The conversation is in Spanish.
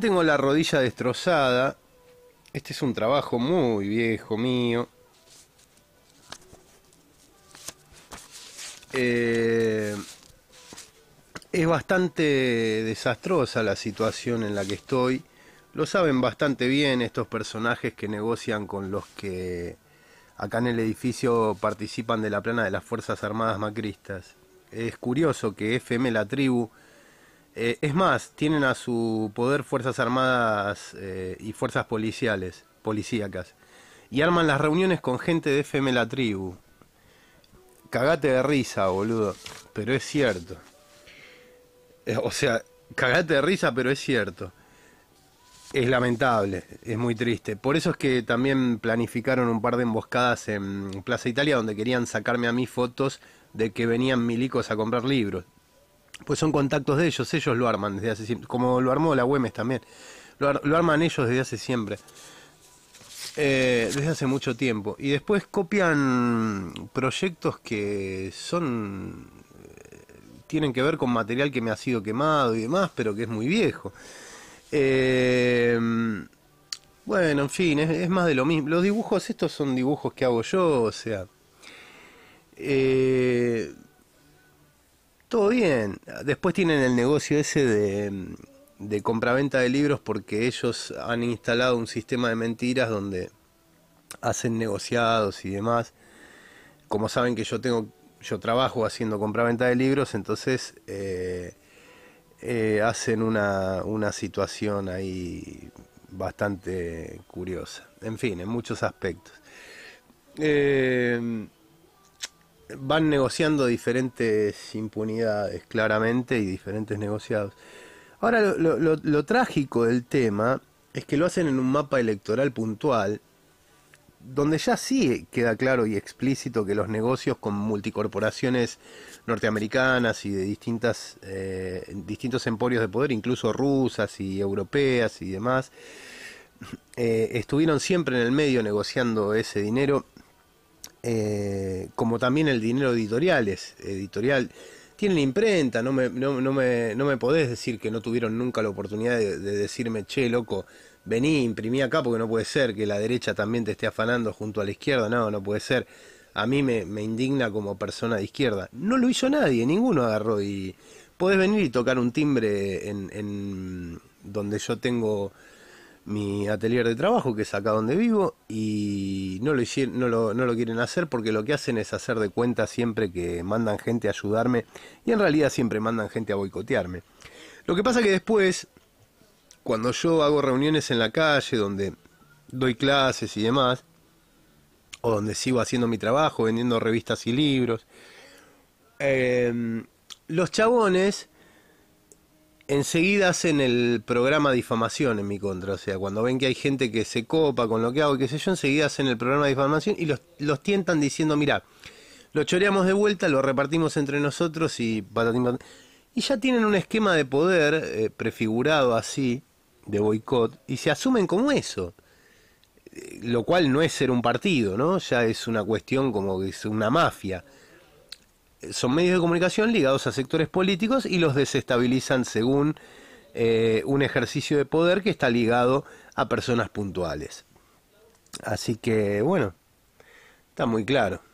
Tengo la rodilla destrozada. Este es un trabajo muy viejo mío. Eh, es bastante desastrosa la situación en la que estoy. Lo saben bastante bien estos personajes que negocian con los que acá en el edificio participan de la plana de las Fuerzas Armadas Macristas. Es curioso que FM La Tribu eh, es más, tienen a su poder fuerzas armadas eh, y fuerzas policiales, policíacas. Y arman las reuniones con gente de FM La Tribu. Cagate de risa, boludo. Pero es cierto. Eh, o sea, cagate de risa, pero es cierto. Es lamentable, es muy triste. Por eso es que también planificaron un par de emboscadas en Plaza Italia donde querían sacarme a mí fotos de que venían milicos a comprar libros. Pues son contactos de ellos, ellos lo arman desde hace siempre, como lo armó la Güemes también, lo, arman ellos desde hace siempre, eh, desde hace mucho tiempo. Y después copian proyectos que son, eh, tienen que ver con material que me ha sido quemado y demás, pero que es muy viejo. Eh, bueno, en fin, es, más de lo mismo. Los dibujos, estos son dibujos que hago yo, o sea... Todo bien. Después tienen el negocio ese de, mm, de compraventa de libros porque ellos han instalado un sistema de mentiras donde hacen negociados y demás. Como saben que yo tengo, yo trabajo haciendo compraventa de libros, entonces eh, eh, hacen una, situación ahí bastante curiosa. En fin, en muchos aspectos. Eh, van negociando diferentes impunidades, claramente, y diferentes negociados. Ahora, lo, trágico del tema es que lo hacen en un mapa electoral puntual, donde ya sí queda claro y explícito que los negocios con multicorporaciones norteamericanas y de distintas, eh, distintos emporios de poder, incluso rusas y europeas y demás, eh, estuvieron siempre en el medio negociando ese dinero eh, como también el dinero editorial es editorial. Tienen imprenta, no me, no, me, podés decir que no tuvieron nunca la oportunidad de, decirme, che, loco, vení, imprimí acá porque no puede ser que la derecha también te esté afanando junto a la izquierda, no, no puede ser. A mí me, me indigna como persona de izquierda. No lo hizo nadie, ninguno agarró y podés venir y tocar un timbre en, en donde yo tengo mi atelier de trabajo, que es acá donde vivo, y no lo, no, lo, quieren hacer porque lo que hacen es hacer de cuenta siempre que mandan gente a ayudarme y en realidad siempre mandan gente a boicotearme. Lo que pasa que después, cuando yo hago reuniones en la calle, donde doy clases y demás, o donde sigo haciendo mi trabajo, vendiendo revistas y libros, em, los chabones enseguida hacen el programa difamación en mi contra. O sea, cuando ven que hay gente que se copa con lo que hago y qué sé yo, enseguida hacen el programa de difamación y los, los tientan diciendo, mira, lo choreamos de vuelta, lo repartimos entre nosotros y Y ya tienen un esquema de poder eh, prefigurado así, de boicot, y se asumen como eso. Eh, lo cual no es ser un partido, ¿no? Ya es una cuestión como que es una mafia son medios de comunicación ligados a sectores políticos y los desestabilizan según eh, un ejercicio de poder que está ligado a personas puntuales. Así que, bueno, está muy claro.